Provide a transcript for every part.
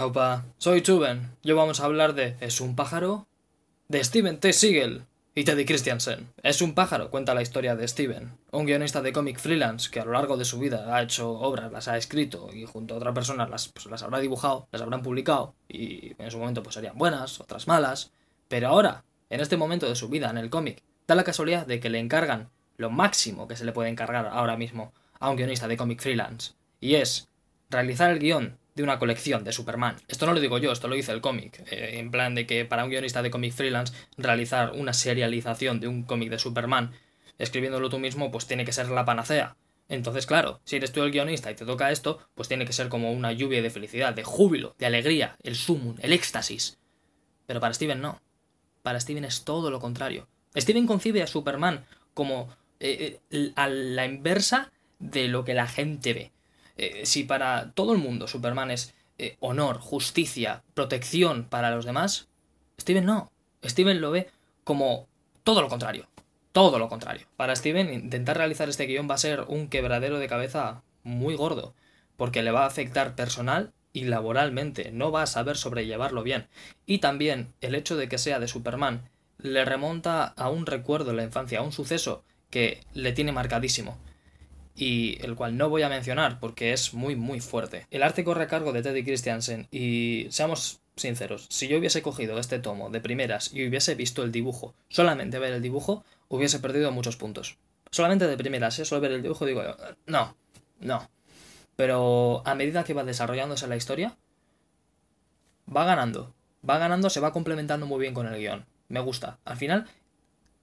Opa, soy Chuben. Yo vamos a hablar de ¿Es un pájaro? De Steven T. Siegel y Teddy Christiansen. Es un pájaro cuenta la historia de Steven, un guionista de cómic freelance que a lo largo de su vida ha hecho obras, las ha escrito y junto a otras personas las, pues, las habrá dibujado, las habrán publicado y en su momento pues serían buenas, otras malas. Pero ahora, en este momento de su vida en el cómic, da la casualidad de que le encargan lo máximo que se le puede encargar ahora mismo a un guionista de cómic freelance y es realizar el guión de una colección de Superman. Esto no lo digo yo, esto lo dice el cómic. Eh, en plan de que para un guionista de cómic freelance realizar una serialización de un cómic de Superman escribiéndolo tú mismo pues tiene que ser la panacea. Entonces, claro, si eres tú el guionista y te toca esto, pues tiene que ser como una lluvia de felicidad, de júbilo, de alegría, el sumum, el éxtasis. Pero para Steven no. Para Steven es todo lo contrario. Steven concibe a Superman como eh, eh, a la inversa de lo que la gente ve. Eh, si para todo el mundo Superman es eh, honor, justicia, protección para los demás, Steven no. Steven lo ve como todo lo contrario. Todo lo contrario. Para Steven, intentar realizar este guión va a ser un quebradero de cabeza muy gordo, porque le va a afectar personal y laboralmente, no va a saber sobrellevarlo bien. Y también el hecho de que sea de Superman le remonta a un recuerdo de la infancia, a un suceso que le tiene marcadísimo y el cual no voy a mencionar porque es muy muy fuerte. El arte corre a cargo de Teddy Christiansen y seamos sinceros, si yo hubiese cogido este tomo de primeras y hubiese visto el dibujo, solamente ver el dibujo, hubiese perdido muchos puntos. Solamente de primeras, ¿eh? solo ver el dibujo digo, no, no. Pero a medida que va desarrollándose la historia, va ganando. Va ganando, se va complementando muy bien con el guión. Me gusta. Al final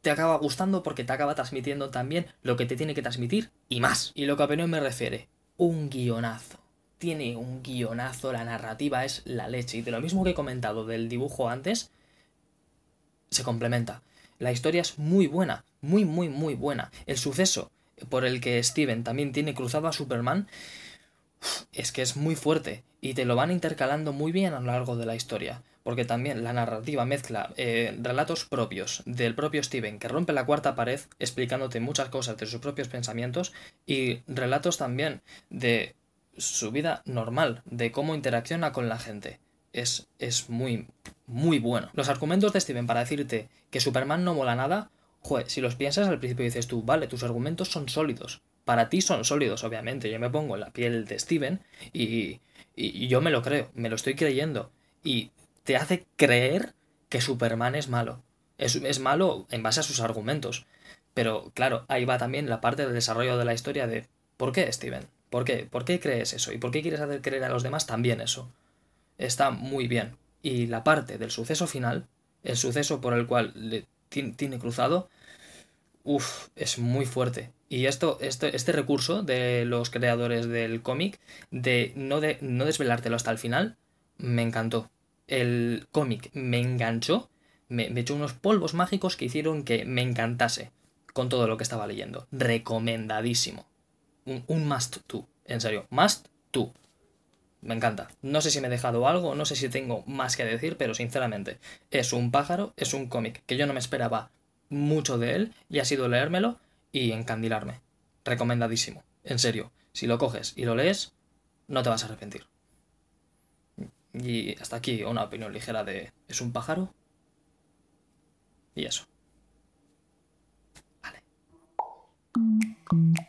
te acaba gustando porque te acaba transmitiendo también lo que te tiene que transmitir y más. Y lo que a me refiere, un guionazo. Tiene un guionazo, la narrativa es la leche. Y de lo mismo que he comentado del dibujo antes, se complementa. La historia es muy buena, muy, muy, muy buena. El suceso por el que Steven también tiene cruzado a Superman es que es muy fuerte y te lo van intercalando muy bien a lo largo de la historia porque también la narrativa mezcla eh, relatos propios del propio Steven, que rompe la cuarta pared explicándote muchas cosas de sus propios pensamientos, y relatos también de su vida normal, de cómo interacciona con la gente. Es, es muy, muy bueno. Los argumentos de Steven para decirte que Superman no mola nada, joder, si los piensas al principio dices tú, vale, tus argumentos son sólidos. Para ti son sólidos, obviamente. Yo me pongo en la piel de Steven y yo me lo creo, me lo estoy creyendo. Y te hace creer que Superman es malo. Es, es, malo en base a sus argumentos. Pero claro, ahí va también la parte del desarrollo de la historia de ¿por qué, Steven? ¿Por qué? ¿Por qué crees eso? ¿Y por qué quieres hacer creer a los demás también eso? Está muy bien. Y la parte del suceso final, el suceso por el cual le tiene cruzado, uff, es muy fuerte. Y esto, este, este recurso de los creadores del cómic, de no, de no desvelártelo hasta el final, me encantó el cómic me enganchó, me, echó unos polvos mágicos que hicieron que me encantase con todo lo que estaba leyendo. Recomendadísimo. Un, un must to, en serio, must to. Me encanta. No sé si me he dejado algo, no sé si tengo más que decir, pero sinceramente, es un pájaro, es un cómic que yo no me esperaba mucho de él y ha sido leérmelo y encandilarme. Recomendadísimo. En serio, si lo coges y lo lees, no te vas a arrepentir. Y hasta aquí una opinión ligera de ¿es un pájaro? Y eso. Vale.